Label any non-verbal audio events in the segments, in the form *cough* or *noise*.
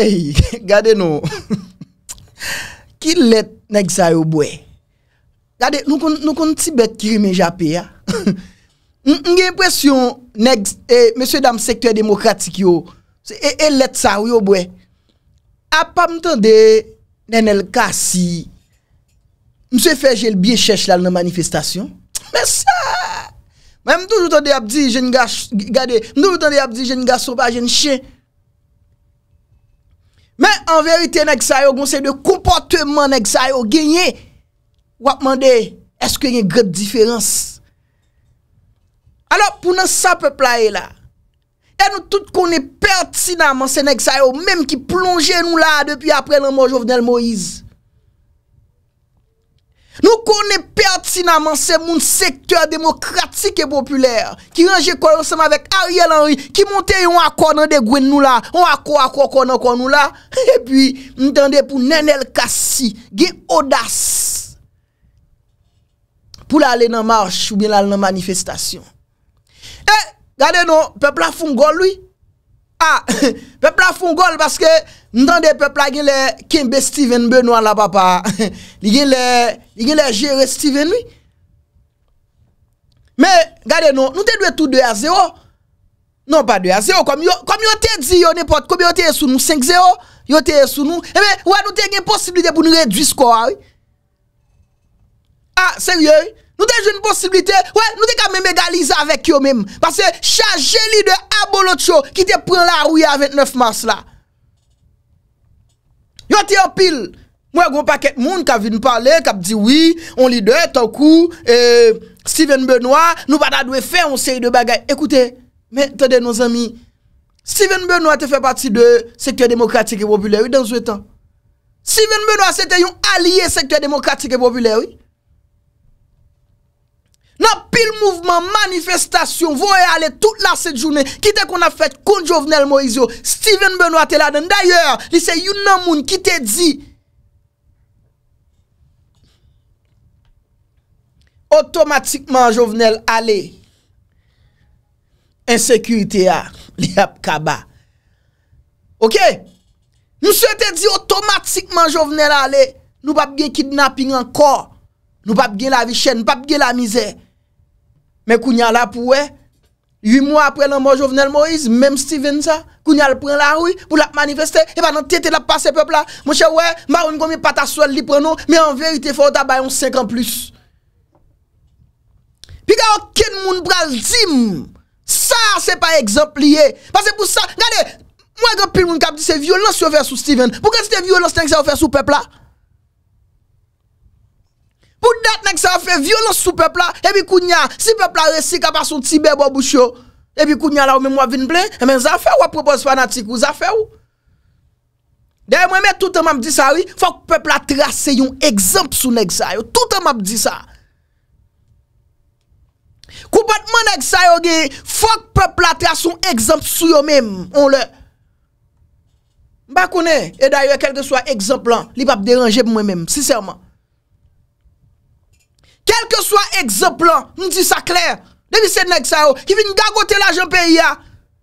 *laughs* Gade nou *laughs* Ki let nek sa yo bwe Gade nou kon tibet kiri me japi ya *laughs* Mge yon presyon eh, Mse dam sektwè demokratik yo e, e let sa yo bwe A pa mtande Nen el kasi Mse fejel biye chèche la lè nan manifestasyon Mè sa Mè mtande ap di jen nga soba jen chè Men an verite nèk sa yo gounse de kompote man nèk sa yo genye, wap mande eske yon genye grep diferans. Ano pou nan sa pepla e la, e nou tout konen pertina manse nèk sa yo, menm ki plonje nou la depi apre nan moun jovnel Moïse. Nou konè pertinaman se moun sektèr demokratik e popüler ki ranjè konosèm avèk Ariel Henry ki montè yon akon nan de gwen nou la, yon akon akon akon nan kon nou la, *laughs* e pi mtande pou nenel kassi, ge odas pou la alè nan march ou belal nan manifestasyon. E, eh, gade nou, pepla fongol loui? A, pepla fongol baske... Nou tan de pepla gen lè Kimbe Steven Benoit la papa *laughs* Li gen lè Li gen lè Jere Steven Mè gade nou Nou te dwe tout 2 a 0 Non pa 2 a 0 Kom yo te di yo ne pot Kom yo te esu nou 5-0 Yo te esu nou E mè wè nou te gen posibilite pou nou redwis kwa A ah, serioy Nou te jwen posibilite Wè nou te kan mè megalize avèk yo mèm Pase chan jeli de Abolotcho Ki te pren la rouye a 29 mars la Mati apil, mwen gwo paket moun ka vin pale, kap di oui, on li de, ton kou, e, Steven Benoit, nou pata dwe fe, on sey de bagay. Ekoute, mwen tade nou zami, Steven Benoit te fe pati de sektor demokratik evobulary dan zwe tan. Steven Benoit se te yon aliye sektor demokratik evobulary. Nan pil mouvment, manifestasyon, voye ale tout la sete jounen, kite kon a fet kon Jovenel Moizyo, Steven Benoite laden, dayer, li se yon nan moun ki te di, otomatikman Jovenel ale, ensekuiti a, li ap kaba. Ok? Nou se te di otomatikman Jovenel ale, nou papge kidnapping an kor, nou papge la vishen, nou papge la mizè, Mè kounya la pou wè, yu mwa apre lè mò jòvnel Moïse, mèm Steven sa, kounya lè pren la rouy pou lè apmanifeste, epa nan tete lè appase pepl la, mò chè wè, maroun gò mi pata swel li pren nou, mè an verite fò wè tabayon 5 an plus. Pi gwa o ken moun bral zim, sa se pa exempliye, pasè pou sa, gade, mwen gwa pil moun kap di se violans yo fè sou Steven, pou kè se te violans tenk se yo fè sou pepl la? E kou dat nèk sa fè vyonos sou pèpla, ebi kou nyan, si pèpla resik apasoun tibè bo boucho, ebi kou nyan la ou mè mwa vinple, ebe zafè ou apropos fanatik ou zafè ou. Deye mwen mè toutan mè apdi sa ou, fok pèpla trase yon egzamp sou nèk sa yo, toutan mè apdi sa. Kou pat mè nèk sa yo ge, fok pèpla trase yon egzamp sou yo mèm, on lè. Bakounè, e daye kelle sou a egzamp lan, li pap deranje mwen mèm, siserman. Kelke swa ekze plan, nou di sa kler. Demi senek sa yo, ki vi nou gagote la jompe ya.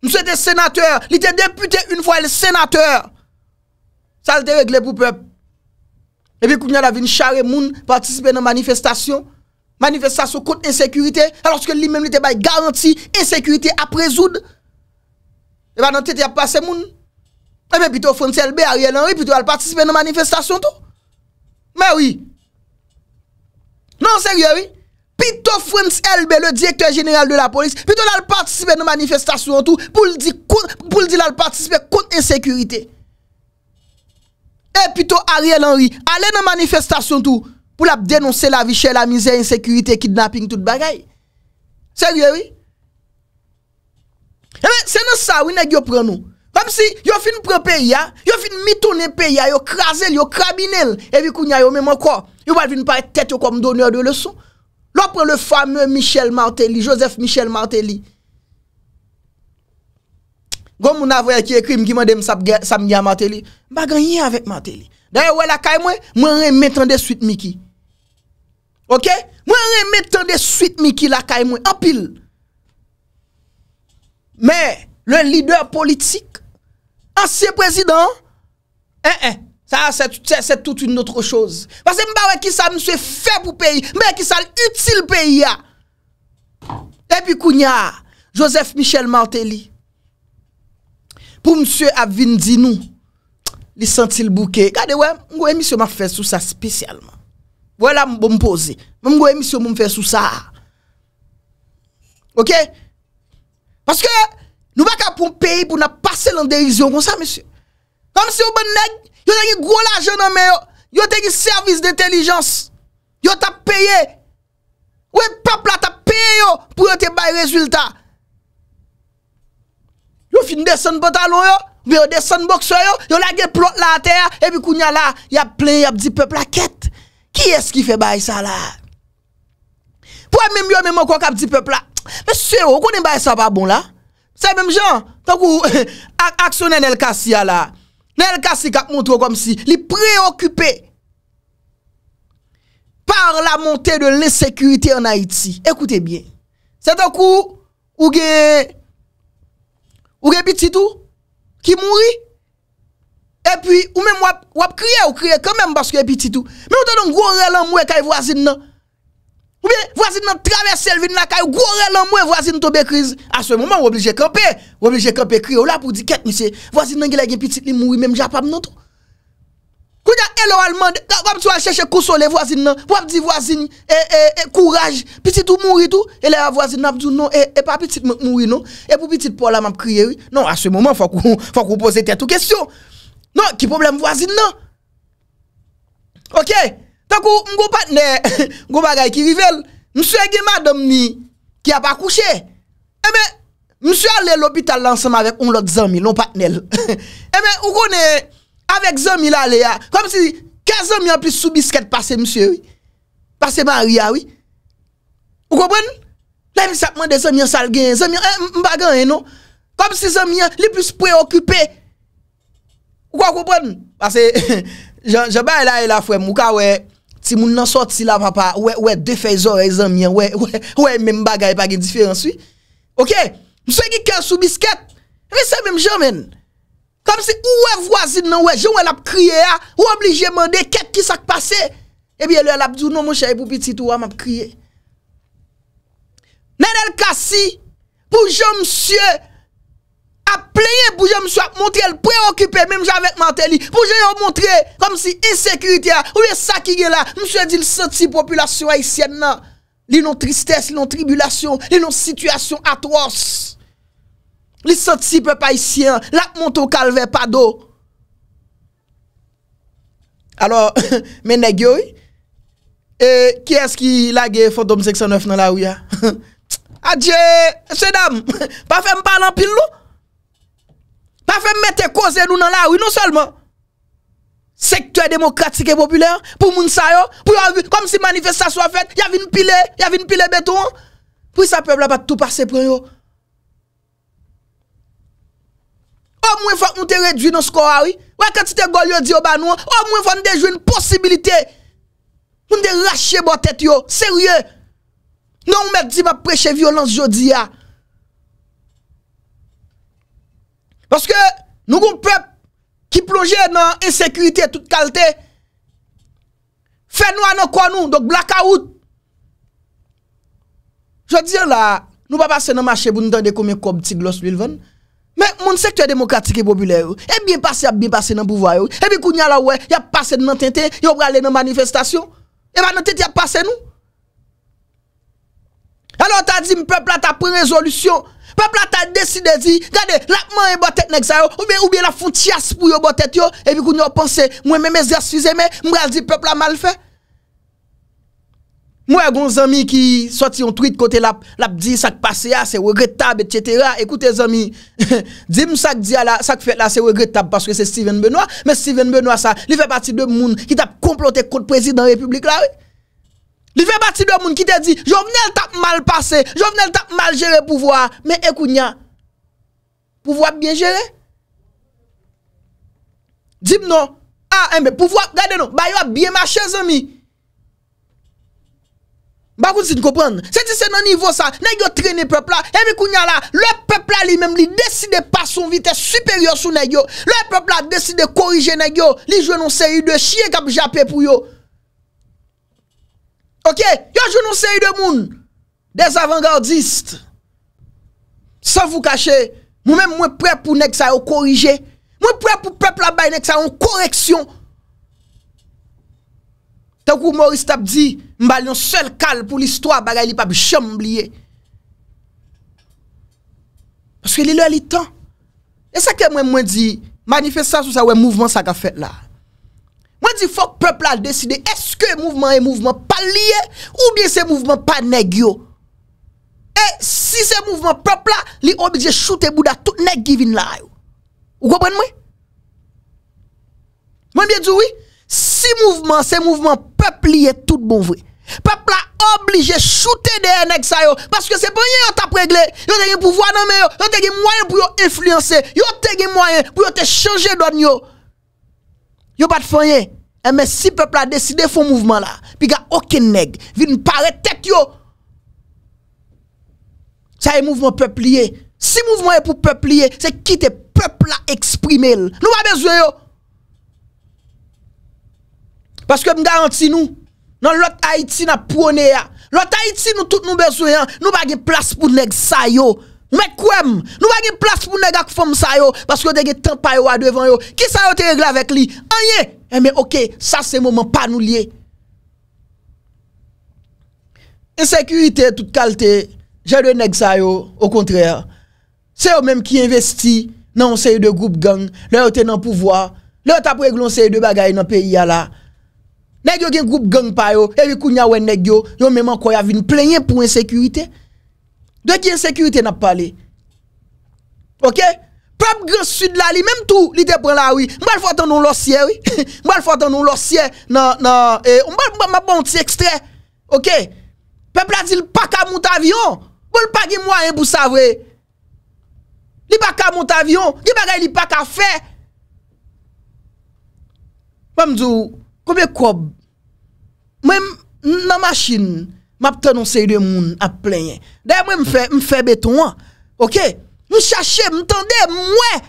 Nou se de senateur, li te depute un fwa el senateur. Sa le de regle pou pep. Ebi kounyan la vin chare moun, partisipe nan manifestasyon. Manifestasyon kont ensekurite, alorske li men li te bay garanti ensekurite apresoud. Eba nan te te ap pase moun. Ebi eh pito fonsel be Ariel Henry, pito al partisipe nan manifestasyon tou. Men wii. Nan, sèrye wè? Pito Frans Elbe, le direktor jeneral de la polis, pito la l'partisipe nan manifestasyon tou, pou l'di la l'partisipe kont ensekurite. E pito Ariel Henry, ale nan manifestasyon tou, pou l'ap denonse la vichè, la mizè, ensekurite, kidnapping, tout bagay. Sèrye wè? E mè, sè nan sa, wè nèk yo pren nou? Kam si, yo fin prepe ya, yo fin mitounen pe ya, yo krasel, yo krabinel, evi kounya yo mèman kwa? Yo wad vin pare tete yo kom donyor de leson. Lopre le fame Michel Martelly, Joseph Michel Martelly. Gon moun avoye ki ekrim ki mwen dem Samia Martelly. Baganyen avèk Martelly. Dè wè la kay mwen, mwen remetande suit Miki. Ok? Mwen remetande suit Miki la kay mwen. Apil. Mè, lè lider politik, ansye prezident, en en. Sa, se tout un notre chose. Pase mba wek ki sa mswe fe pou peyi. Mbe ki sa l'util peyi ya. Tebi kounya, Joseph Michel Martelly, pou mswe avindinou, li sentil bouke. Kade we, mgo e mswe ma fe sou sa spesyalman. Vwe la mbo mpoze. Mgo e mswe mbo mfe sou sa. Ok? Paske, nou baka pou mpeyi pou na pase l'andevizyon kon sa mswe. Kam si yo bon neg, yo te ki gwo la jen ome yo, yo te ki servis de telijans, yo te peye, we pepla te peye yo, pou yo te bay rezultat. Yo fin de san bot alon yo, ve yo de san bokso yo, yo la ge plot la ate, epi kounya la, ya play ap di pepla ket, ki eski fe bay sa la? Pou e mèm yo mèm okok ap di pepla, mè sè yo, konen bay sa pa bon la? Sè mèm jan, tan kou *laughs* aksyonen el kasi ya la, Nel kas li ka montro kom si, li preokupè Par la montè de lè sekurité en Haïti Ekoutè bie Se to kou, ou ge Ou ge bititou Ki mouri E pi, ou mèm wap kriè Ou kriè kè mèm baske bititou Mè ou tè don gwo relè mwè kè vwazin nan Ou biye, vwazin nan traves selvi nan kayo, gwo re lan mwe vwazin tobe krize. A se moman, woblije krepe. Woblije krepe kriye ou la pou di ket, vwazin nan gilage piti li mwoui, menm japa mnon tou. Kouja, el ou alman, wap sou a cheshe kousole vwazin nan, wap di vwazin, e, e, e, kouraj, piti tou mwoui tou, e le vwazin nan ap di nou, e pa piti mwoui nou, e pou piti pou la mwap kriye ou. Non, a se moman, fwa kou, fwa kou pose tetou non, non? k Mgo patne, *laughs* mgo bagay ki rivel, msye gemadom ni ki a pa kouche. Eme, eh msye ale l'opital lansama avek on lot zami, l'on patnel. Eme, mgo ne, avek zami la le ya, kom si, ke zami an plus soubisket pase msye, oui? Pase maria, oui? Mgo bon? La msye apman de zami an salgen, zami an, eh, mbagan eno. Eh, kom si zami an, li plus preokupé. Mgo konpon? Mgo bon? Pase, *laughs* jen bay e la e la fwe mwaka wey, Si moun nan sorti la, wè, wè, wè, defezor e zanmian, wè, wè, wè, wè men bagay pa gen diferanswi. Ok, mswe ki ken sou bisket, wè se men mswe men. Kam si wè wazin nan wè, joun wè la p kriye ya, wè obligye mande, ket ki sak pase, ebi elè la p zounou non, mou chaye pou piti tou wè ma p kriye. Nè del kasi, pou joun mswe, pleye pou jè msè ap montre el preokipe mèm jè avèk mantè li pou jè yon montre kom si isekrit ya ou yè sa ki gè la msè *laughs* di l sot si populasyon ay sien nan li non tristès *laughs* li non tribulasyon, li non situasyon atros li sot si pe pa y sien l ap monto kalve pa do alò menè gyo e kè eski la gè Fandom 609 nan la ou ya adjè, sè dam pa fèm palan pil lou A fe mette koze nou nan lawi, nou salman. Sektor demokratik e popüler, pou moun sa yo, pou yo avi, kom si manifestasyon a fet, ya vin pile, ya vin pile beton, pou y sa peble a pati tou pase pre yo. Ou mwen fwa mwen te redwi nan skor awi, wè kwen ti te golyo diyo ba nou, ou mwen fwa mwen de jwi n posibilite, mwen de rache bo tete yo, serye. Non mwen di mwen preche violans yo diya. Ah. Lorske nou kon pep ki ploje nan e-sekurite tout kalte, fe nou anan kwa nou, donk blakaout. Je diyo eh eh eh. la, nou pa pase nan mache pou nou dande koumye koum ti glos bilvan, men moun sektre demokratik e popüler ou, e bin pase, e bin pase nan pouvay ou, e bin kounya la we, ya pase nan tenten, yo prale nan manifestasyon, e ban tenten ya pase nou. Ano ta di my pep la ta pren rezolusyon, Pepl a ta deside zi, gade, la man e botet nek zayon, oube oube la fontias pou yo botet yo, epi kou nou a pense, mwen mweme zi asfize mwen, mwen a zi pepl a mal fe. Mwen a goun zami ki soti yon tweet kote lap, lap di sak pase ah, ya, se regret tabe, etc. Ekoute zami, di mwen sak di ya la, sak fe la, se regret tabe, paske se Steven Benoit, men Steven Benoit sa, li fe pati de moun ki tap komplote kote prezident republik la wey. Li ve bati do moun ki te di, joun vene l tap mal pase, joun vene l tap mal jere pou vwa, men e kounya, pou vwa bien jere? Dib nou, a, eh, enbe, pou vwa, gade nou, ba yo a bien ma chese mi. Bakoun si nou kopende, se ti se nou nivou sa, neyo treni pepla, e mi kounya la, le pepla li menm li deside pa son vite superior sou neyo, le pepla deside korije neyo, li jwen nou seri de chie kap japer pou yo. Ok, yo jounon se yi de moun, des avangardist, sa vou kache, moun men mwen pre pou nek sa yo korije, moun pre pou pre pou la bay nek sa yo koreksyon. Teng kou moun ristap di, mbal yon sel kal pou l'histoire bagay li pa bi chan moun liye. Aske li lè li tan. E sa ke mwen mwen di, manifestasyon sa we mouvment sa ka fet la. Mwen di fok pepl a deside eske mouvman e mouvman pa liye ou bien se mouvman pa neg yo. E si se mouvman pepl a li oblije choute bouda tout neg givin la yo. Ou gopwen mwen? Mwen biye di oui, si mouvman se mouvman pepl liye tout bon vwe. Pepl a oblije choute deye neg sa yo. Paske se banye yo ta pregle. Yo te gen pou vwa nanme yo. Yo te gen mwayen pou yo influyense. Yo te gen mwayen pou yo te chanje don yo. Yo bat fwenye, eme eh, si pepla deside fwen mouvman la, pi ka oken neg, vi nou pare tek yo. Sa e mouvman pepliye, si mouvman e pou pepliye, se kite pepla eksprime l. Nou ba bezwe yo. Paske m garanti nou, nan lot Haiti na pwone ya. Lot Haiti nou tout nou bezwe, nou ba gen plas pou neg sa yo. Mais quoi, nous avons place pour les gars qui font ça, parce que gen temps pas devant yo. Qui ça a réglé avec lui? Rien. Eh mais ok, ça c'est moment pas nous lier. Insécurité, toute qualité, j'ai de nèg ça yo, au contraire. C'est eux même qui investit dans un série de groupes gang, yo était dans pouvoir, Là t'a réglé un série de bagarres dans pays là. Nèg yo gen groupe gang pa yo, et puis kounya wè nèg yo, yo même encore y a vinn plaigner pour insécurité. Dwa ki insecurity nan pale. Ok. Peb gra sud lali. Menm tou li te prela we. Mwen fote nou losye. Mwen fote nou losye nan. Mwen moun moun moun ti ekstres. Ok. Peb la di l pak a mout avyon. Mwen l pa di mwa yon pou savre. Li pak a mout avyon. Li pak a fe. Mwen mdzou. Koubyè kob. Mwen nan masin. Mwen moun. m'a un série de monde à plein. D'ailleurs, moi, m'fais, fais béton, hein. ok? je m'tendais, moi!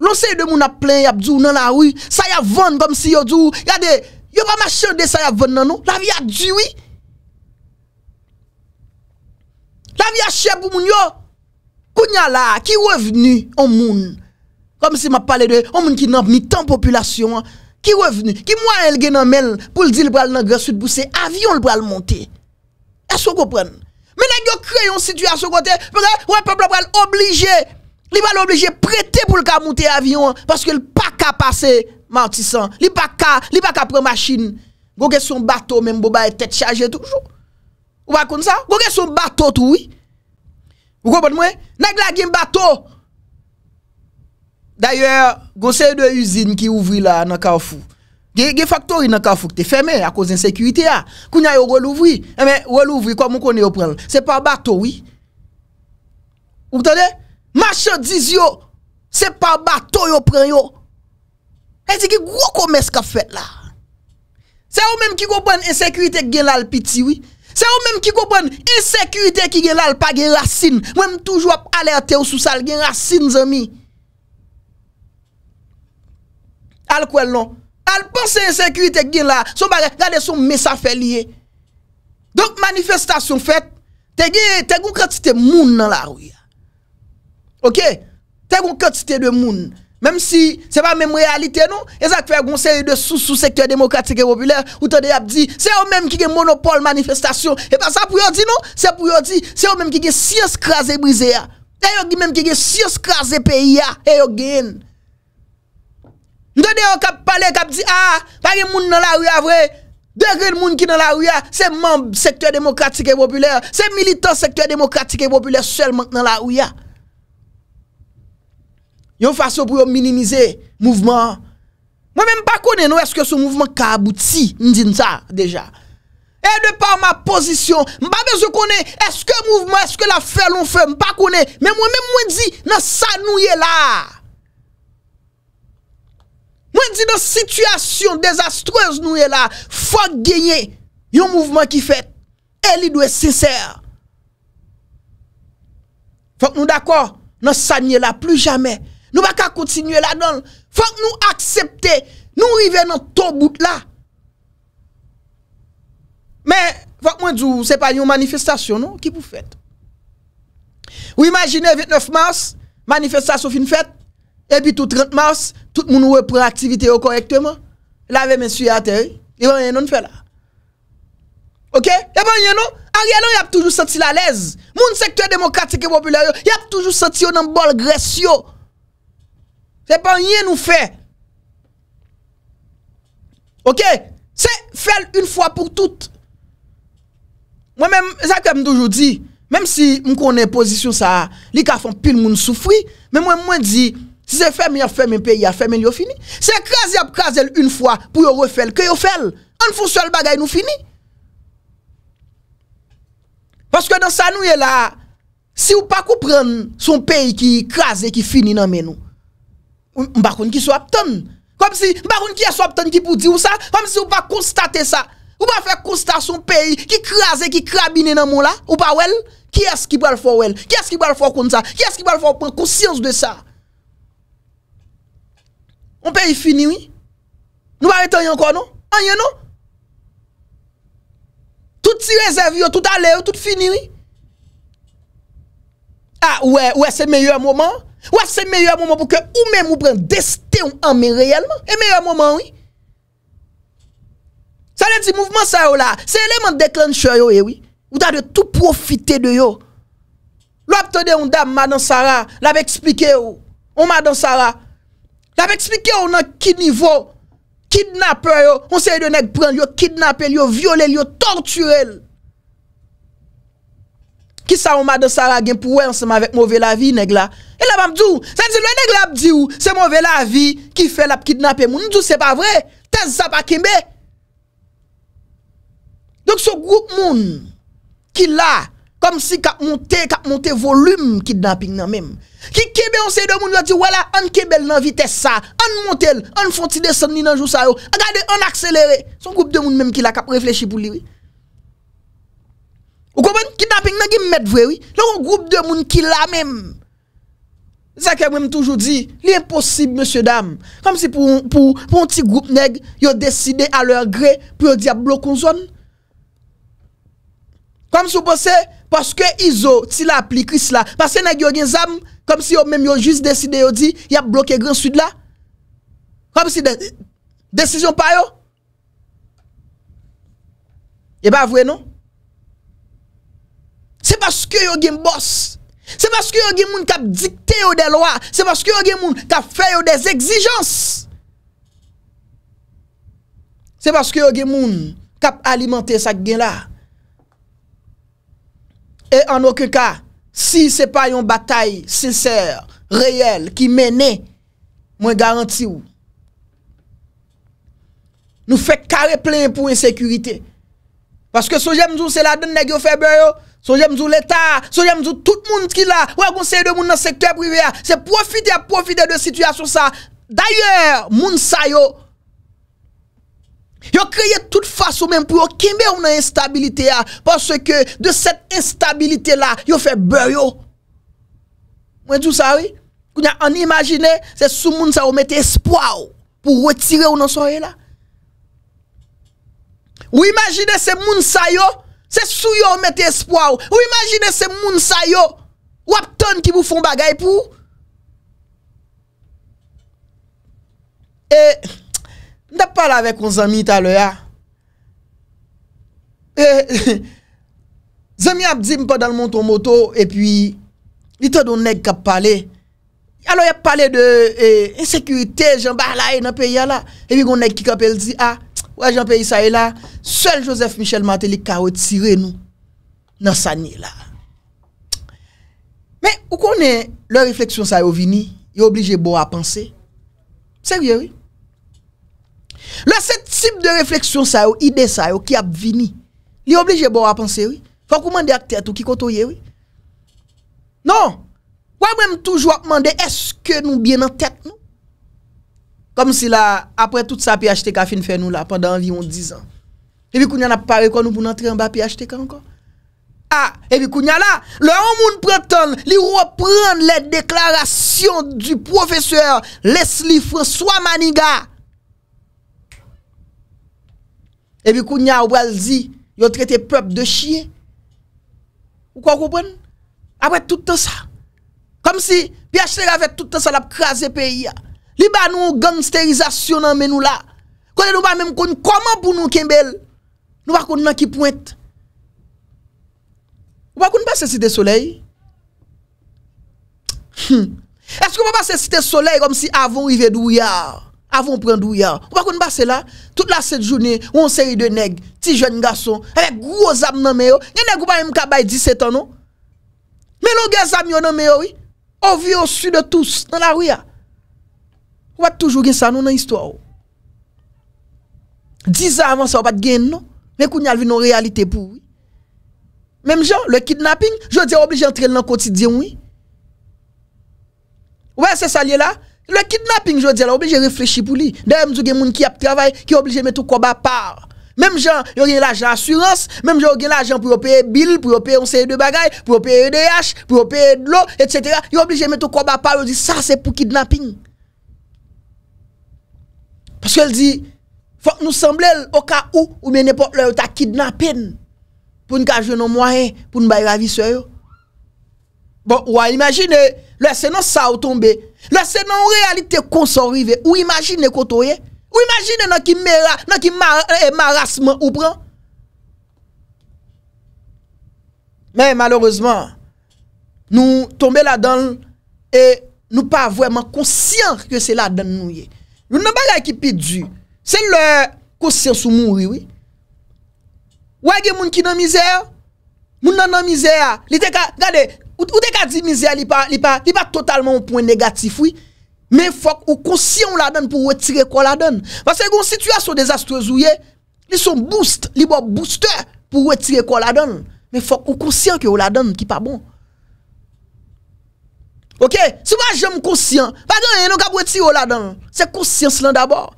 L'on série de monde à plaindre, abdou dans la rue, ça y a vendre comme si y'a dou, y'a des, y'a pas machin de ça y a vendre dans nous. La vie a dû, oui! La vie a cher pour moun yo! Kounya là, qui revenu en moun? Comme si m'a parlé de, on moun qui n'a mis tant population, hein. qui revenu, qui moi elle gen mel pour le dire le pral nan sud pour c'est avion le pral monter. Est-ce vous comprenez Mais vous créez une situation côté, le peuple va obligé, il va l'obliger prêter pour le monter avion parce qu'il pas qu'à passer mentissant, il pas qu'à, il pas qu'à prendre machine. vous son bateau même boba est tête chargée toujours. Vous pas comme ça? Vous avez son bateau tout oui. Vous comprenez moi? Nèg la un bateau. D'ailleurs, gon c'est deux usines qui ouvrent là dans Carrefour. Ge faktor yon nan ka fok te feme a ah. kouz insekurite ya. Kounya yon relouvri. Eme, eh relouvri, kwa moun konye yon pren yon? Se pa ba to wii. Optande? Ma chan diz yo, se pa ba to yon pren yon. E zi ki gwo koumè skafet la. Se ou menm ki koubwen insekurite gen lal piti wii. Se ou menm ki koubwen insekurite ki gen lal pa gen rasin. Mwenm toujwa ale ate ou sou sal gen rasin zami. Al kwen lon? Al pa se yon sekri te gin la, sou ba gade sou mesa felye. Donk manifestasyon fet, te goun katite moun nan la rouya. Ok? Te goun katite de moun. Mem si se pa mem realite nou, e zak fè yon seri de sou-sou sektor demokratik e wopilè, ou te dey ap di, se yon menm ki gen monopole manifestasyon, e pa sa pou yo di nou, se pou yo di, se yon menm ki gen sios krasè brize ya, e yo gen menm ki gen sios krasè peyi ya, e yo genn. Nde de yo kap pale, kap di, a, ah, bagi moun nan la ah, ouya vwe, ah, non, de gri moun ki nan la ouya, se mamb sektorya demokratik e popüler, se militan sektorya demokratik e popüler, selman nan la ouya. Yon fasyo pou yon minimize mouvment. Mwen men mpa kone nou eske sou mouvment ka abouti, njin sa, deja. E de pa w ma pozisyon, mpa be zo kone, eske mouvment, eske la fèl ou fèl, mpa kone, men mwen men mwen di nan sa nou ye la. Mwen di nan situasyon dezastrez nou e la, fok genye yon mouvman ki fet, e li dwe sincer. Fok nou d'akor, nan sanye la plou jame, nou baka kontinye la don, fok nou aksepte, nou rive nan ton bout la. Men, fok mwen di ou se pa yon manifestasyon nou ki pou fet. Ou imagine 29 mars, manifestasyon fin fet, E pi tout 30 mars, tout moun wè pou reaktivite yo korektwèman, la ve men suye atèri, e wè yon yon fè la. Ok? E ban yon nou, a rè nan yon ap toujou senti lalèz. Moun sektwè demokratik e popüler yo, yon ap toujou senti yo nan bol gresyo. E ban yon nou fè. Ok? Se fèl yon fwa pou tout. Mwen mèm, e zè kèm doujou di, mèm si moun konè pozisyon sa, li ka fèm pil moun soufwi, mèm mwen mwen di, mèm mwen mwen mwen mwen mwen mwen mwen mwen m Si c'est fermé, il fermé un pays, fermé ferme, a fini. C'est écrasé, on écrasé une fois pour refaire, que a fait. On fait seul bagay, nous fini. Parce que dans ça, nous là, si vous ne comprenez pas son pays qui écrasé, qui finit dans nous, on ne pas qui soit Comme si, on qui soit obtenu qui pour dire ça, comme si vous ne pas constater ça. Vous ne faire constater son pays qui écrasé, qui crabine dans nous là, ou pas, well? qui est-ce qui va le faire, qui est-ce qui va le faire comme ça, qui est-ce qui va le faire prendre conscience de ça? On pe yi fini, wè? Nou bar etan yon kon, wè? An yon, wè? Tout ti rezerv yo, tout ale yo, tout fini, wè? Ah, wè, wè, se meyè mouman? Wè, se meyè mouman pou ke ou mè moubran deste ou an mè reyèlman? E meyè mouman, wè? Sa lè di mouvman sa yo la, se lè mè deklan choy yo, wè, wè? Ou da de tout profite de yo. Lò ap tè de yon dam, madan Sara, la bè eksplike yo, ou madan Sara, La pe eksplike ou nan ki nivou, kidnape yo, ou se yon neg pren, liyo kidnape, liyo viole, liyo torturel. Ki sa ou ma de saragin pou wè, anseman vek mouve la vi neg la. E la pa mdou, sa yon neg la mdou, se mouve la vi, ki fè la pa kidnape moun, nou se pa vre, tez sa pa kembe. Donk sou group moun, ki la, comme si cap monté cap monté volume kidnapping nan même qui kebe on sait de moun dit voilà on kebel nan vitesse ça on montel on font ni nan jou sa yo regardez on accéléré son groupe de moun même qui la cap réfléchi pour lui ou vous kidnapping nan qui met vrai oui un groupe de moun qui la même ça que même toujours dit, impossible monsieur, dame. Comme si pour, pour, pour un petit groupe nègre, ils décidé à leur gré pour dire bloquer une zone. Comme si vous pensez, Paske izo, ti la apli kris la. Paske nan gen yon gen zam, kom si yon men yon jis deside yon di, yon bloke gen sud la. Kom si desi, desisyon pa yon. Yon e ba avwe non? Se paske yon gen bos. Se paske yon gen moun kap dikte yon de loa. Se paske yon gen moun kap fe yon de zekzijans. Se paske yon gen moun kap alimante sak gen la. Et en aucun cas, si ce n'est pas une bataille sincère, réelle, qui mène, moi garantis vous. Nous faisons carré plein pour insécurité. Parce que ce j'aime c'est la donne qui fait So j'aime l'État, so j'aime tout le monde qui là, ouais conseil de monde dans le secteur privé, ah. c'est profiter profiter de situation ça. D'ailleurs, moun sa yo Yo kreye tout faso men pou yo kimbe ou nan instabilite ya Paswe ke de set instabilite la Yo fe beyo Mwen djou sa we? Kou nyan an imagine Se sou moun sa ou mette espwa ou Pou wetire ou nan so we la Ou imagine se moun sa yo Se sou yo ou mette espwa ou Ou imagine se moun sa yo Wap ton ki pou fon bagay pou E... Ndap pale avek kon zami talo ya. E, *laughs* zami ap di mi pa dal moun ton moto. E pi. Li te don neg kap pale. A lo yap pale de. Esekurite. Jan ba la e nan pe ya la. E mi kon neg ki kapel di. A. Ah, ou a jan pe yi sa yi e la. Sel Josef Michel Matelik ka otire nou. Nan sa ni la. Me. Ou konen. Le refleksyon sa yo vini. Yo oblije bo a panse. Seye yi yi. le ce type de réflexion, ça, idée ça, qui a vini, li est obligé bon à penser, oui. Faut qu'on demande acteur tout qui kotoye, oui. Non. Ouais, même toujours demander est-ce que nous bien en tête nous Comme si la après tout ça, PHTK fin fait nous là pendant environ 10 ans. Et puis, qu'on a pas quoi nous pour entrer en bas PHTK encore ah, et puis, qu'on a là, le monde prétend, il reprenne les déclarations du professeur Leslie François Maniga. Epi kou nya walzi, yo trete pep de chie. Ou kwa kou bon? Ape toutan sa. Kom si pi achele avet toutan sa la ap krasi peyi ya. Li ba nou gangsterizasyon nan menou la. Kone nou ba menm kon, koman pou nou kembel? Nou bako nou nan ki pointe. Ou bako nou ba se site solei? Eske ou ba se site solei kom si avon i ve dou ya? avant de prendre ouya. On va qu'on passe là, toute la cette journée, on série de nègres, Petit jeune garçon... avec gros âme dans mes yo. ne nèg pas même 17 ans non. Mais l'on gars amis dans mes oui. On vit au sud de tous dans la rue. On va toujours gagner ça dans l'histoire. 10 ans avant ça on pas gain non. Mais qu'on y a vu nos réalités pour oui. Même gens, le kidnapping, je dis obligé d'entrer dans le quotidien oui. Ouais, c'est ça lié là. Le kidnapping, je veux dire, obligé de réfléchir pour lui. D'ailleurs, il y a des gens qui travaillent, qui sont obligés de mettre tout combat par. Même gens, il y a l'argent assurance, même gens, il y a l'argent pour payer bill, pour payer un série de bagaille, pour payer EDH, pour payer de l'eau, etc. Ils sont obligés de mettre tout combat par. Ils dit, ça c'est pour kidnapping. Parce qu'elle dit, faut que nous semblions au cas où, ou bien n'importe où, t'as kidnapping. Pour nous jouer nos moyens, pour nous bailler la vie sur eux. Bon, ou à le c'est non ça ou tomber. La se nan realite konson rive, ou imagine koto ye? Ou imagine nan ki marasman ou bran? Men, malorozman, nou tombe la dan, e nou pa vweman konsyant ke se la dan nou ye. Nou nan ba la ekipi di. Se le konsyant sou moun rive. Ou agye moun ki nan mizè, moun nan nan mizè ya. Li de ka, gade, gade. Ou de ka di mizè li pa, li pa, li pa totalman ou pwen negatif wè. Men fok ou konsyon la den pou wè tire kwa la den. Mase yon situasyon desastre zouye, li son boost, li bon booster pou wè tire kwa la den. Men fok ou konsyon ki ou la den ki pa bon. Ok, si wè jèm konsyon, wè gen yon kap wè tire kwa la den, se konsyon silan dabòr.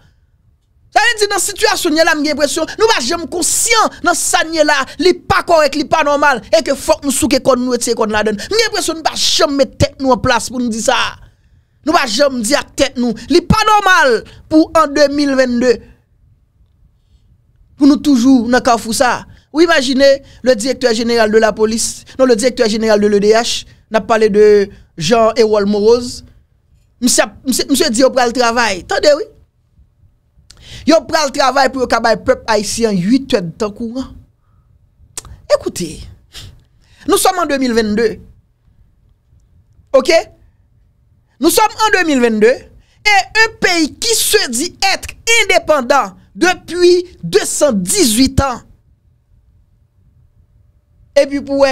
dans cette situation, là, j'ai l'impression, nous pas jamais conscient dans ce là, pas correct, n'est pas normal et que faut nous souquer comme nous étions qu'on la donne. J'ai l'impression nous pas jamais mettre tête nous en place pour nous dire ça. Nous pas jamais dire tête nous, n'est pas normal pour en 2022. Pour nous toujours nous faire ça. Vous imaginez le directeur général de la police, non le directeur général de l'EDH, n'a parlé de Jean Ewald Moroz. Monsieur monsieur dit au travail. Attendez oui. Yo pral travail pour le peuple haïtien 8 heures de temps courant. Écoutez, nous sommes en 2022. OK Nous sommes en 2022 et un pays qui se dit être indépendant depuis 218 ans. Et puis pour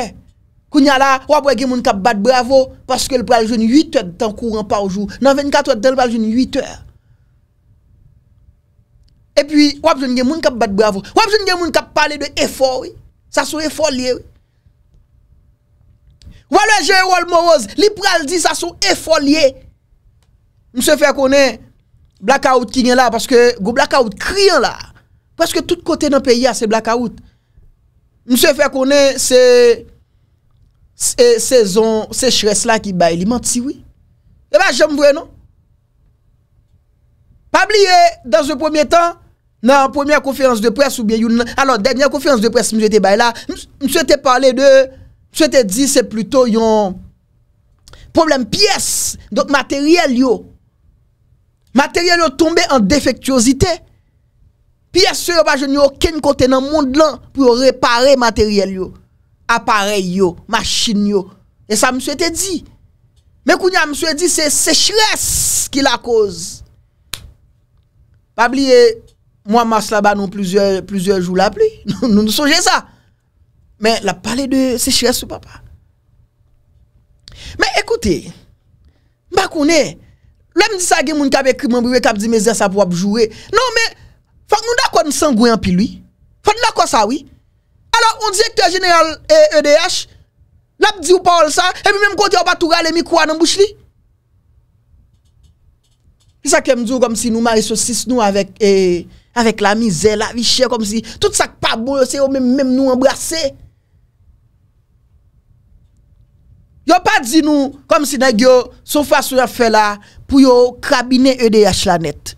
Kounya la, ont wè gen moun kap bat bravo, parce qu'ils pral jouer 8 heures de temps courant par jour. Dans 24 heures, de temps, 8 heures. E pi wap zon gen moun kap bat bravo. Wap zon gen moun kap pale de efor we. Sa sou efor liye we. Wala gen rol moroz. Libral di sa sou efor liye. Mse fè konen blakaout ki nye la. Paske go blakaout kriyan la. Paske tout kote nan peyi a se blakaout. Mse fè konen se se zon se chres la ki bay li. Eh Mante si we. E ba jom vwe non. Pabli e dans e premier tan Nan premier konferans de pres ou bien yon nan... Alors, dernier konferans de pres, mswe te bay la, mswe te pale de... Mswe te di, se pluto yon... Problem piyes, donk materyel yo. Materyel yo tombe en defektiosite. Pyes yo wajen yo ken kote nan moun lan pou repare materyel yo. Apare yo, machin yo. E sa mswe te di. Mekounya mswe di, se sechres ki la koz. Pa bli e... moi, mars là-bas, nous, plusieurs, plusieurs jours la pluie. *laughs* Nous, nous, nous ça. Mais la parler de sécheresse ou papa. Mais écoutez, je bah, pas, L'homme dit ça, il y a des gens qui écrit mon qui dit mes ça pour jouer. Non, mais, faut que nous d'accord, nous en puis lui. Faut nous d'accord, ça, oui. Alors, on directeur général EDH, e l'a dit ou parle ça, et puis même côté, on va tout râler, micro dans la bouche. C'est ça qui me dit comme si nous marions six nous avec avec la misère, la vie chère, comme si tout ça pas bon, c'est eux même nous embrasser. Yo pas dit nous, comme si vous son façon là, pour yo cabiner EDH la net.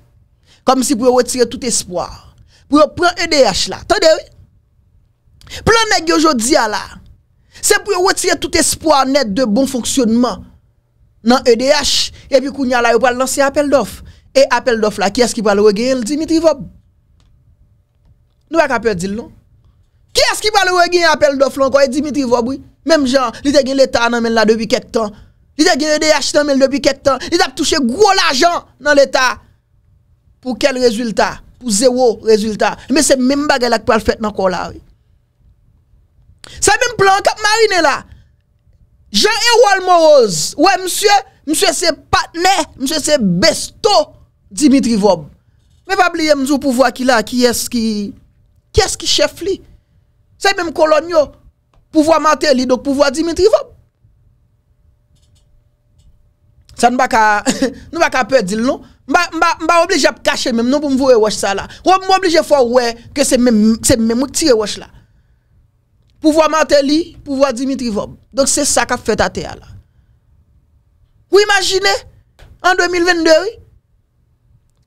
Comme si pour retirer tout espoir. Pour prendre EDH là. Attendez, Le Plan nèg là. C'est pour retirer tout espoir net de bon fonctionnement dans EDH. Et puis, qu'on y a là, il lancer appel d'offres. Et appel d'offres là, qui est-ce qui va le Dimitri Vob. Nou ak apè di loun. Ki eski pa lè wè gè apè lè doflon kwa e Dimitri Vob wè? Mèm jan, lè dè gè l'Etat nan men la dèbi kèk tan. Lè dè gè dè yè achit nan men lè dèbi kèk tan. Lè dè ap touche gwo l'ajan nan l'Etat. Pou kel rezultat? Pou zèwò rezultat. Mèm se mèm bagè lè ak pal fèt nan kò la wè. Se mèm plan kap marine la. Je an e wal moroz. Ouè msè, msè se patnè, msè se besto Dimitri Vob. Mèm pa blè mzou pou vwa ki la ki qu'est-ce qui chef li? C'est même colonne pouvoir Martelly, donc pouvoir Dimitri Vob. Ça ne va pas *laughs* nous pas perdre non. vais va obligé à cacher même non pour me voir ça là. On m'oblige obliger de ouais que c'est même c'est même tirer là. Pouvoir Martelly, pouvoir Dimitri Vob. Donc c'est ça a fait ta terre là. Vous imaginez en 2022 oui?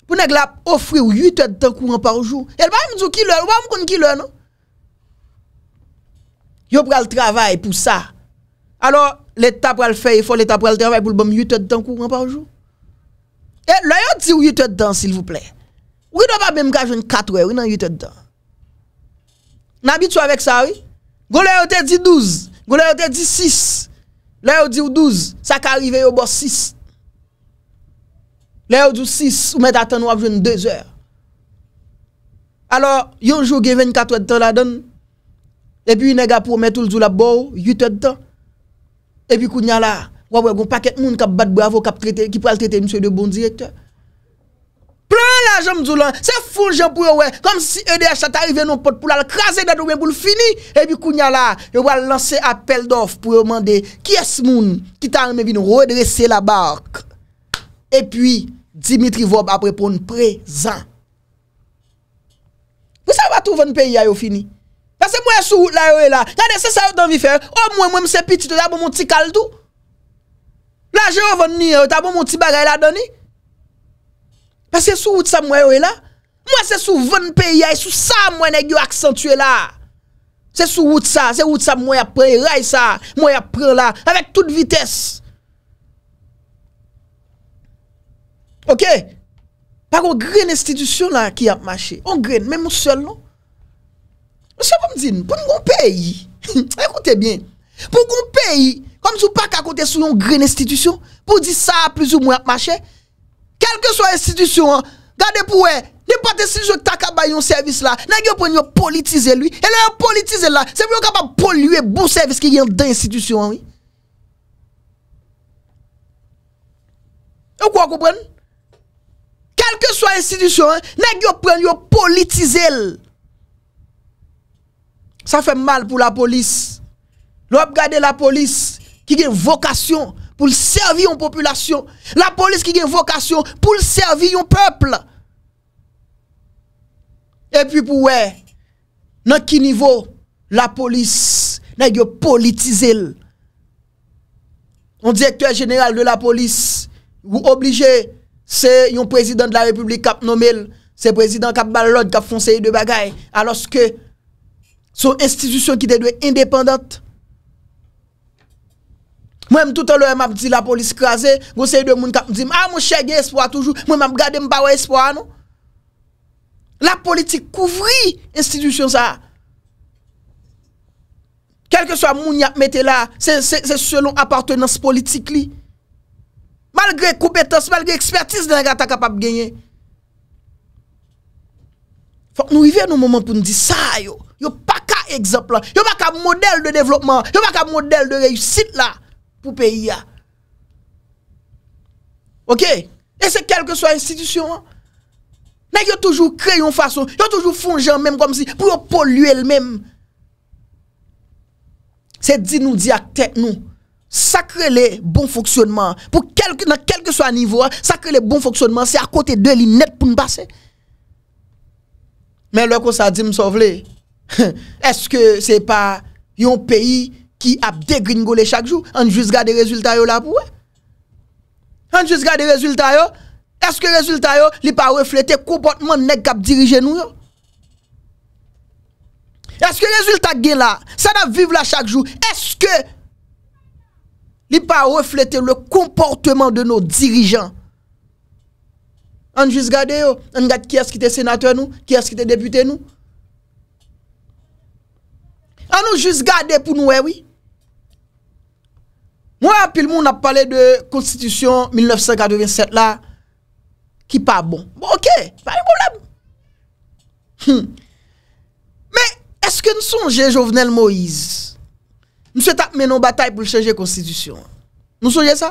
pou ne glap ofri ou yi tèd tan kouran par jou. El pa yon djou ki lè, ou pa yon koun ki lè, nou? Yon pral travay pou sa. Alors, l'etat pral fè, yon pral travay pou l'bom yi tèd tan kouran par jou. E, lè yon di ou yi tèd tan, s'il vous plè? Ou yon ap ap mkajon katwe, ou yon yi tèd tan? Nabi tèw avèk sa, ou? Gou lè yon te di douz, gou lè yon te di sis. Lè yon di ou douz, sa ka rive yon bo sis. Là, on dit 6, ou met attendre, on va 2 heures. Alors, un jour, 24 heures de temps là donne. Et puis, nèg a mettre tout le jour là-bas, 8 heures de temps. Et puis, kounya là, ouais, ouais, un paquet de monde qui bat bravo, qui traité, qui pral traiter monsieur de bon directeur. Plan la jambe du là, c'est fou jambe pour ouais, comme si EDH ça arrivé non pot, pour la craser dans le pour le fini et puis kounya là, il va lancer appel d'offre pour demander qui est ce monde qui t'a armé venir redresser la barque. Et puis Dimitri Vob aprepon prezant. Wè sa wè pa tou ven peyi a yo fini? Wè se mwen sou wout la yo e la? Tade se sa wout anvi fè? Ou mwen mwen mse piti te la bon moun ti kal tou? La jè wout ven ni yo e ta bon moun ti bagay la doni? Wè se sou wout sa mwen yo e la? Mwen se sou ven peyi a yo, e sou sa mwen e yo akcentuè la. Se sou wout sa, se wout sa mwen apre, ray sa, mwen apre la, avèk tout vitesse. Ok? Par kon gren institisyon la ki ap mache. Kon gren, men moun sol nou. Moun se pa mdine, pou nou kon peyi. Ekote *laughs* bien. Pon kon peyi, kon msou pa ka kote sou yon gren institisyon. Po di sa a plus ou moun ap mache. Kelke so institisyon, gade pou we, ne pati si jok takabay yon servis la, nan yon pon yon politize lui. Elè yon politize la, se pou yon kapab polye bou servis ki yon den institisyon. Ou kwa kou pren? Ou kwa kou pren? quelle que soit l'institution, nèg hein, yo yo politiser. Ça fait mal pour la police. L'op garder la police qui a vocation pour servir une population, la police qui a vocation pour servir un peuple. Et puis pour ouais, dans quel niveau la police nèg politisé. Un directeur général de la police vous obligez. Se yon prezident la republik kap nomel Se prezident kap balot Kap fon seye de bagay Aloske Son institusyon ki te dwe independant Mwen m tout aloy m ap di la polis krasen Gon seye de moun kap m di M a ah, mou chege espoa toujou Mwen m ap gade m bawa espoa nou La politik kouvri institusyon sa Kelke so a moun yap mette la Se selon apartenans politik li Malgre koubetos, malgre ekspertise nan gata kapap genye. Fak nou yi ven nou mouman pou nou di sa yo. Yo pa ka ekzemplar. Yo pa ka model de devlopman. Yo pa ka model de reyusit la pou peyi ya. Ok? E se kelke so institisyon an. Nan yo toujou kre yon fason. Yo toujou fon jan menm kom si pou yo pollu el menm. Se di nou di ak tek nou. Sakre le bon foksyonman Pou kelke nan kelke swa nivou Sakre le bon foksyonman Se akote de li net pou n basen Men lò kon sa di msovle Eske se pa yon peyi Ki ap degringole chakjou Anjouz gade rezulta yo la pou we Anjouz gade rezulta yo Eske rezulta yo li pa reflete Komportman nek ap dirije nou yo Eske rezulta gen la Sada vive la chakjou Eske Li pa reflete le komportement de nou dirijan. An nou jiz gade yo? An nou gade ki as ki te senatè nou? Ki as ki te deputè nou? An nou jiz gade pou nou ewi? Eh Mwen apil moun ap pale de konstitusyon 1987 la ki pa bon. Bon, ok, faye moun lab. Men, eske n sonje Jovenel Moïse Mwen se tap menon batay pou chanje konstitisyon. Mwen sonje sa?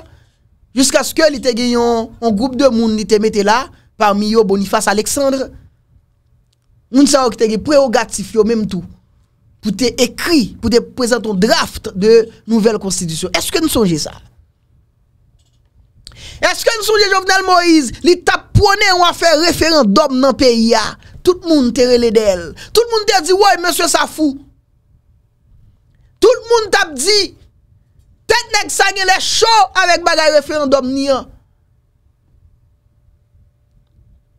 Jisk aske li te genyon an goup de moun li te mette la parmi yo bonifas Aleksandre. Mwen se an wak te genyon prerogatif yo menm tou pou te ekri pou te prezenton draft de nouvel konstitisyon. Eske mwen sonje sa? Eske mwen sonje Jovenel Moïse li tap pwone wafen referan dom nan peyi ya. Tout moun te rele del. Tout moun te di woy monsye sa fou. Tout le monde t'a dit, tête nèg ça les chaud avec le référendum ni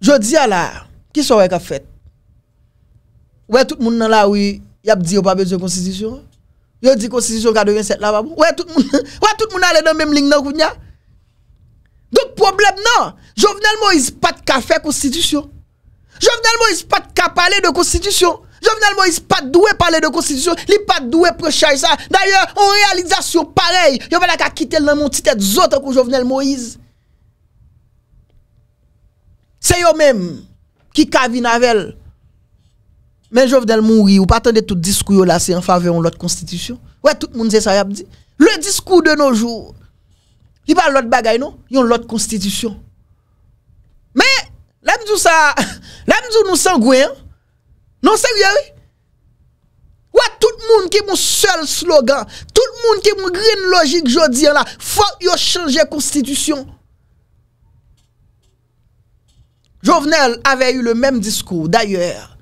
Je dis à la, qui sont qu'a fait? Ouais, tout le monde dans la rue, y a dit pas besoin de constitution. a dit constitution 87 là Ouais, tout le monde, *laughs* ouais, tout le monde aller dans même ligne dans Kounia. Donc problème non, Jovenel Moïse pas de café constitution. Jovenel Moïse pas de parler de constitution. Jovenel Moïse pas doué parler de constitution, il pas doué prêcher ça. D'ailleurs, en réalisation pareille, a pas qu'à quitter dans mon tête zot pour Jovenel Moïse. C'est eux même qui la mais Jovenel mourir ou pas attendre tout discours là c'est en faveur de l'autre constitution. Ouais, tout le monde sait ça dit. Le discours de nos jours, il pas l'autre bagaille non, il y a l'autre constitution. Mais l'âme ça, l'âme *laughs* nous sangouin. Hein? Non, sérieux, oui? Ouais, tout le monde qui est mon seul slogan, tout le monde qui est mon green logique, je dis là, faut yo changer la constitution. Jovenel avait eu le même discours, d'ailleurs.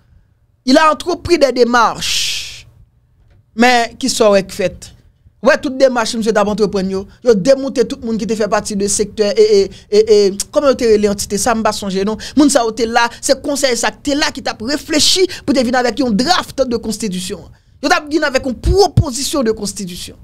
Il a entrepris des démarches, mais qui sont faites? Wè, tout de machin mse tab antroponyo, yo demoute tout moun ki te fè pati de sektor e, e, e, e, komyo te reliantite, sa mba sonje, non? Moun sa wote la, se konseye sa, te la ki tap reflechi pou te vin avèk yon draft de konstidisyon. Yo tap vin avèk yon proposition de konstidisyon.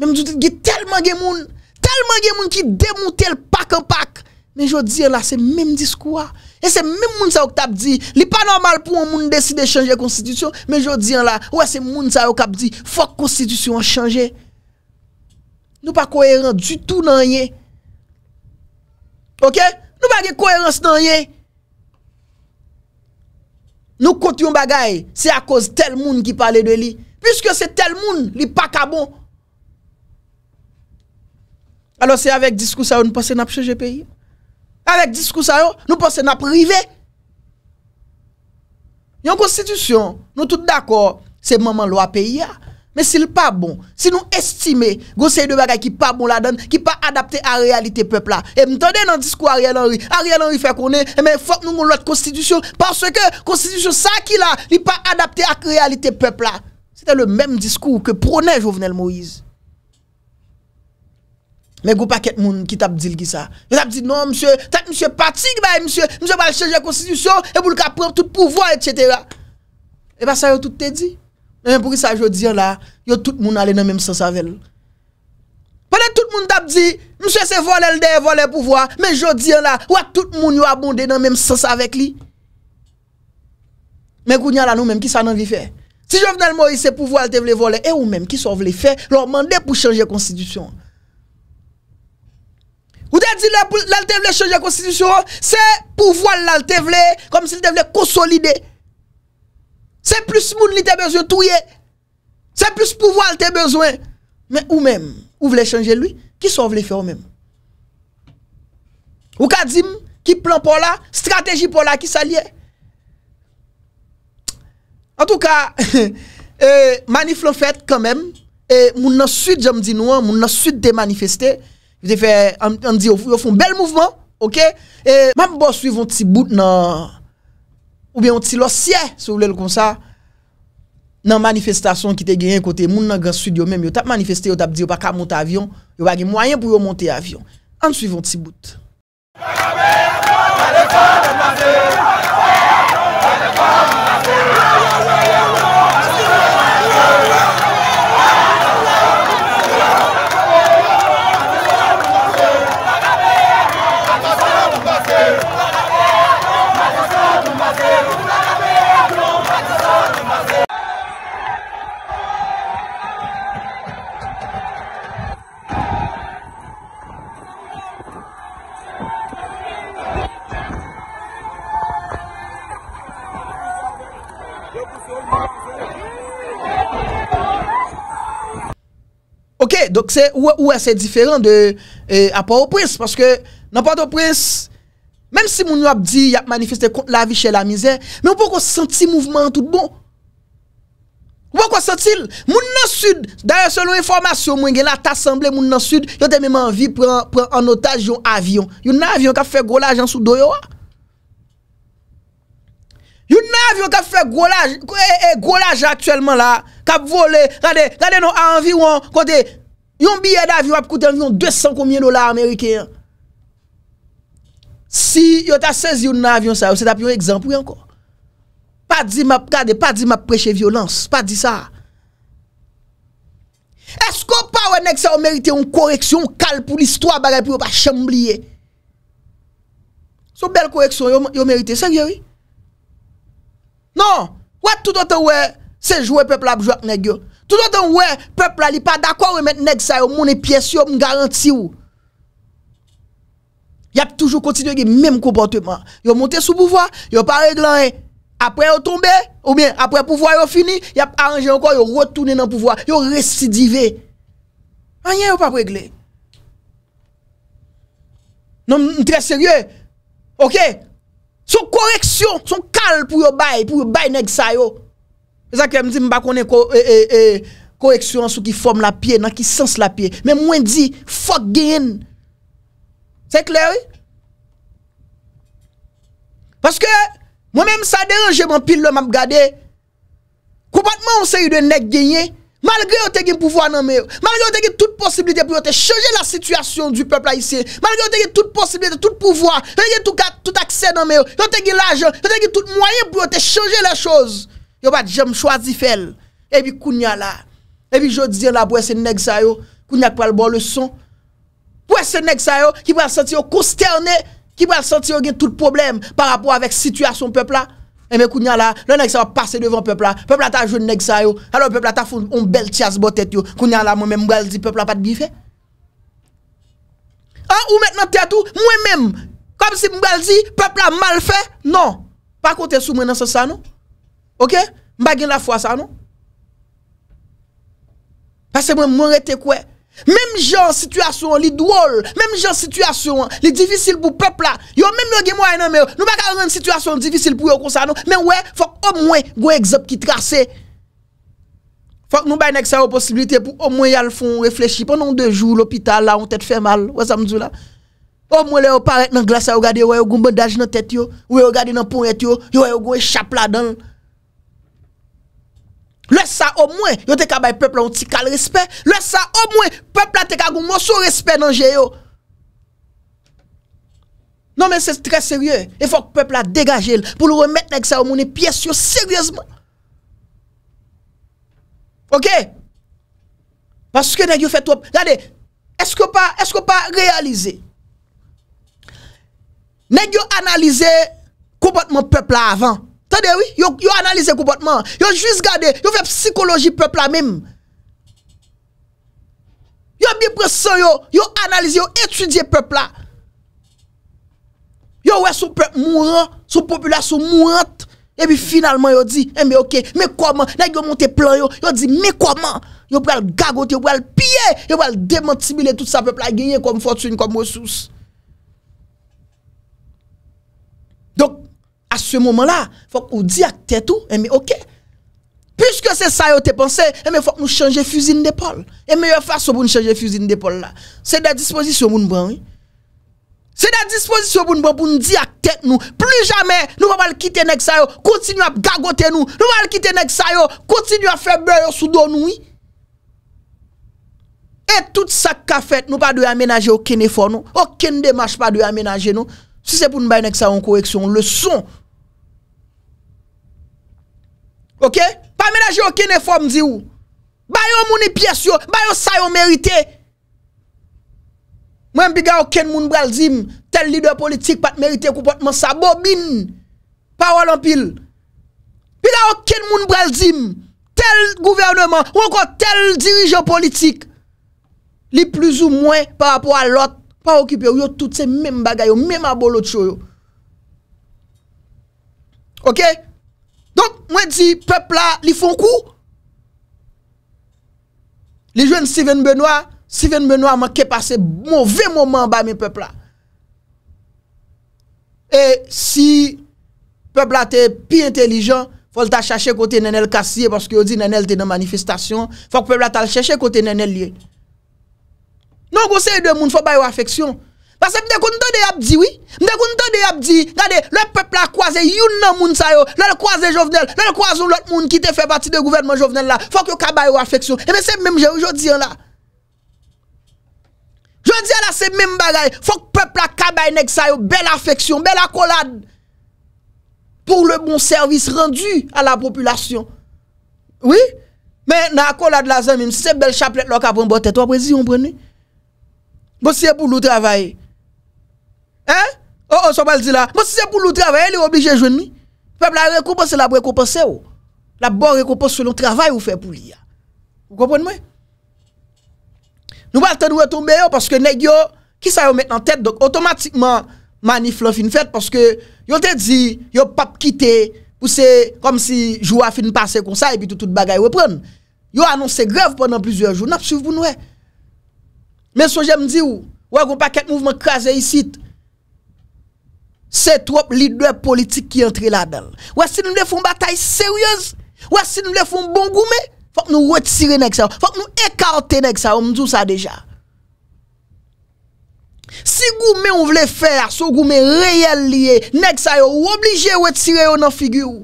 Mè mzoutet gi telman gen moun, telman gen moun ki demoute el pak an pak. Mais je dis là, c'est le même discours. Et c'est même moun ça qui dit, ce n'est pas normal pour un monde décider de changer la constitution, mais je dis là, ouais, c'est moun ça qui dit, faut que la constitution change. Nous pas cohérents du tout dans rien. OK Nous pas de cohérence dans rien. Nous continuons bagay. c'est à cause tel monde qui parle de lui. Puisque c'est tel monde, il pas bon. Alors c'est avec discours ça on pense n'a pas changé pays. Avec discours ça, nous pensons n'a privé. Yon constitution, nous tous d'accord, c'est maman loi pays mais s'il pas bon, si nous estimons que de n'est qui pas bon la donne, qui pas adapté à la réalité peuple là. Et tenez dans le discours Ariel Henry, Ariel Henry fait qu'on est, mais faut que nous l'autre constitution, parce que constitution ça qui là, n'est pas adapté à la réalité peuple là. C'était le même discours que prenait Jovenel Moïse. Mais vous ne pas de qui t'a dit ça. Vous avez dit non, monsieur, t'as monsieur parti, bah, monsieur, monsieur va changer la constitution et pour le prendre tout pouvoir, etc. Et bien bah, ça, tout te dit. Mais pour ça, je dis là, yo tout le monde allé dans même sens avec monsieur, Pendant tout le monde t'a dit, monsieur c'est voler le voler pouvoir, mais je dis là, ouais, tout le monde monsieur, abondé dans même sens avec lui. Mais là, nous-mêmes, qui ça nous faire Si Jovenel Moïse, c'est pouvoir, te voler, et ou même qui sauve les faits, leur demander pour changer la constitution. Vous avez dit l'altevle la changer la constitution, c'est pouvoir l'altevle comme s'il devait consolider. C'est plus moun li te besoin touye. C'est plus pouvoir te besoin. Mais ou même, ou voulez changer lui, qui sont voulez faire ou même? Ou kadim, qui plan pour la, stratégie pour la, qui s'allie? En tout cas, *laughs* euh, manif fait quand même. Et moun nan sud, me dis nous, hein, moun nan sud de manifester. Vous avez fait, on, dit, ils font un bel mouvement, ok? Et même boss suivre un petit bout dans, ou bien un petit lossier, si vous voulez, comme ça, dans manifestation qui te gagné côté monde dans grand studio même, yo t'a manifesté, yo t'a dit, pas ca monter avion, yo des moyen pour monter avion. On suivre un petit bout. Donk se ouwe ouwe se diferan de Apo opres Mesm si moun nou ap di Yap manifeste kont la vi chè la mizè Men moun pou kon senti mouvment tout bon Moun pou kon sentil Moun nan sud Darye selon informasyon moun gen la tasemble moun nan sud Yote mèman vi pran anotaj yon avyon Yon nan avyon kap fè golaj an sou doyo Yon nan avyon kap fè golaj eh, eh, Golaj aktuellement la Kap vole Kande nou anvi yon konde Yon billet d'avion va coûter environ 200 combien dollars américains. Si yon t'a saisi 16 avion ça, c'est un exemple encore. Pas dit m'a regarder, pas dit m'a prêcher violence, pas dit ça. Est-ce qu'on pas ouais ça mérité une correction calme pour l'histoire bagay pour pas chamblier. Son belle correction yon, yon mérité sérieux oui. Non, ouais tout autant ouais c'est jouer peuple à jouer avec les gens. Tout autant ouais, peuple là, il pas d'accord les nèg ça mon une pièce yo, me garanti ou. Y a toujours continué le même comportement. Yo monté sous pouvoir, yo pas réglé e. après ils tombé ou bien après pouvoir ils fini ils a arrangé encore ils retourné dans le pouvoir ils récidivé rien pas réglé non très sérieux OK son correction son calme pour yo bail pour yo bail ça Mba konen koreksyon sou ki form la piye nan ki sens la piye Men mwen di, fok gen Se kler? Paske, mwen men sa deranje man pil lom ap gade Kou patman ou se yu de nek genye Malgre ou te gen pouvoi nan men Malgre ou te gen tout posibilite pou yo te chanje la sityasyon du peop la isye Malgre ou te gen tout posibilite, tout pouvoi Malgre ou te gen tout akse nan men Malgre ou te gen tout ajon, malgre ou te gen tout mwayen pou yo te chanje la choz Yo pas jamais choisi faire. Et puis kounya là. Et puis je dis la pour nèg sa yo, kounya le bon leçon. Pour nèg sa yo qui va sentir consterné, qui va sentir gen tout problème par rapport avec situation peuple là. Et mais kounya La le nèg ça va passer devant peuple là. Peuple là t'a jeune nèg sa yo. Alors peuple là t'a font un bel tias bo tête yo. Kounya là moi même m'bral dit peuple là pas de biffé. Ah ou maintenant tête tout moi même comme si m'bral dit peuple a mal fait. Non. Pas comptez sous moi dans ce ça non. Ok? va gen la foi ça, non? Parce que moi, moi, rete quoi? Même gens, situation, les drôles, même gens, situation, les difficiles pour le peuple là, yo même yon gen moi, nous ne pouvons pas rendre une situation difficile pour eux, comme ça, non? Mais ouais, faut au moins, un exemple qui trace. Faut que nous bayon une aux possibilité pour au moins y yon fond réfléchir pendant deux jours, l'hôpital là, on tête fait mal, ouais, ça me dit là. Au moins, yon paraît dans la glace, yon gade, yon gombe dans la tête, yon gade dans la pointe, yon gombe échappe là dans Lè sa o mwen, yo te ka bay pepl an ti kal respè, lè sa e o mwen, pepl an te ka goun moun sou respè nan jè yo. Nan men se tre seryè, e fok pepl an degajè lè, pou lè remèt nèk sa o mwen e piè syo seryèzman. Ok? Paske nèk yo fè trop, zade, esk yo pa, esk yo pa realize? Nèk yo analize kompòtman pepl an avan. Sade wè, yo analize koupotman, yo jwis gade, yo vè psikoloji pèpla mèm. Yo bi presen yo, yo analize, yo etudie pèpla. Yo wè sou mou an, sou populè, sou mou an. E bi finalman yo di, e eh, mi ok, mi koman, nan yo monte plan yo, yo di mi koman. Yo pèl gagote, yo pèl piye, yo pèl demotibilè tout sa pèpla, genye kom fòtsouni, kom mòsous. ce moment-là, faut qu'on dise à tête tout, et eh, mais OK. Puisque c'est ça que tu pensé, eh, il faut que nous changer fusil d'épaule. Et eh, meilleure façon pour nous changer fusil d'épaule là, c'est la disposition pour nous prendre. C'est la disposition pour nous pour nous dire à tête nous, plus jamais nous va quitter nèg ça continuer à gagoter nous, nous va quitter nèg ça continuer à faire beurre sous dos nous. Et tout ça qu'a fait, nous pas devoir aménager aucun effort nous, aucune démarche pas de aménager nous. Si c'est pour nous bailler ça en correction, le son Ok? Pa menaj yo ken e form zi ou. Bayo moun e piyes yo. Bayo sa yo merite. Mwen biga yo ken moun bral zim. Tel lider politik pat merite kou potman sa bo bin. Pa walan pil. Biga yo ken moun bral zim. Tel guvernement. Wanko tel dirijo politik. Li pliz ou mwen pa wapo alot. Pa wakip yo yo tout se men bagay yo. Men ma bolot show yo. Ok? Ok? Donk mwen di, pepla li fon kou? Li jwen Steven Benoit, Steven Benoit man ke pase mouve mouman ba mi pepla. E si pepla te pi intelijan, fol ta chache kote nenel kasiye, paske yo di nenel te nan manifestasyon, fok pepla ta chache kote nenel liye. Non gose yon moun fok bayo afeksyon, Parce que m'te content de dit oui, m'te content de dit, regardez, le peuple a croisé youn nan moun sa yo, le croisé Jovenel, le croisé l'autre moun qui te fait partie du gouvernement Jovenel là, faut que kabaye affection. Et eh bien c'est même aujourd'hui hein, là. Je dis là c'est même bagaille, faut que le peuple a kabay nek sa yo belle affection, belle accolade pour le bon service rendu à la population. Oui, mais dans la de la c'est belle chapelette là qu'a tête, toi président, prenez. Bon c'est pour le travail. Hein? Oh, oh, ça va le dire là. moi si c'est pour le travail, il est obligé de jouer. Le peuple a récompensé, la récompense. Oh. La bonne récompense selon le travail vous fait pour lui. Hein. Vous comprenez? Nous allons nous retomber oh, parce que les qui ça mettre en tête, donc automatiquement, manif la fin fait parce que yo te dit, yo pas quitter, c'est comme si joie fin passer comme ça et puis tout, tout bagaille reprendre. Yo annoncé grève pendant plusieurs jours, n'a suivre pour nous. Mais ce que j'aime dire, vous avez pas de mouvement crasé ici. Se trop lidwe politik ki yon tri la del. Wè si nou lè foun batay seryèz, wè si nou lè foun bon goumè, fòk nou wè tsire nèk sa yo, fòk nou ekalte nèk sa yo, mdou sa deja. Si goumè ou vle fè, sou goumè reyèl liye, nèk sa yo, ou oblije wè tsire yo nan figyou.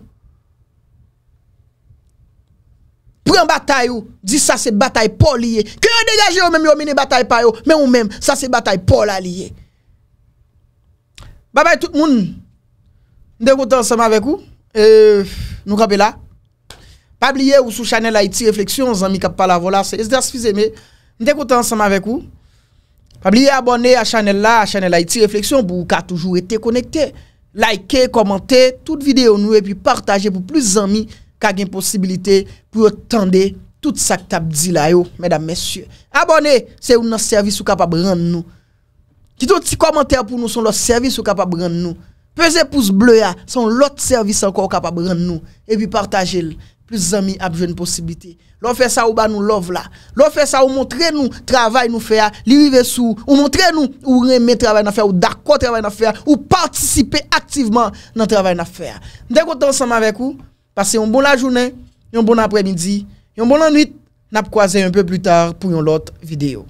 Pren batay yo, di sa se batay pol liye, ki yo degaje yo mèm yo mini batay pa yo, mè ou mèm, sa se batay pol la liye. Bye bah, bye bah, tout le monde. Nous content ensemble avec vous. Euh, nous sommes là. Pas oublier ou sous Chanel Haïti Réflexion, amis qui parlent voilà, c'est Esdas Fizeme. Nous écoutons ensemble avec vous. Pas oublier abonner à Chanel là, à Chanel Haïti Réflexion pour vous toujours été connecté. Likez, commentez toute vidéo nous et puis partagez pour plus d'amis qui ont une possibilité pour attendre tout sa que di dit là, mesdames, messieurs. Abonnez, c'est un service ou capable de rendre nous. Qui un petit commentaire pour nous sur leur service ou capable de nous. Pesez pouce bleu à son l'autre service encore capable de rendre nous et puis partagez plus amis a une possibilité. L'on fait ça ou ba nous love là. L'on fait ça ou montrer nous travail nous faire, li sous ou montrer nous ou le travail nous faire ou d'accord travail nous faire ou participer activement dans travail nous faire. Dès qu'on ensemble avec vous, passez bon la journée, un bon après-midi, une bonne nuit. N'a croisé un peu plus tard pour une autre vidéo.